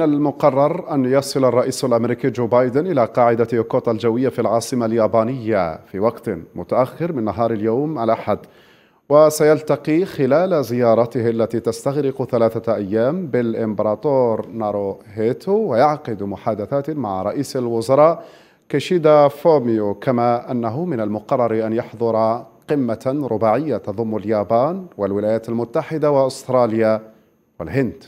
من المقرر أن يصل الرئيس الأمريكي جو بايدن إلى قاعدة يوكوتا الجوية في العاصمة اليابانية في وقت متأخر من نهار اليوم الأحد وسيلتقي خلال زيارته التي تستغرق ثلاثة أيام بالإمبراطور ناروهيتو ويعقد محادثات مع رئيس الوزراء كيشيدا فوميو كما أنه من المقرر أن يحضر قمة رباعية تضم اليابان والولايات المتحدة وأستراليا والهند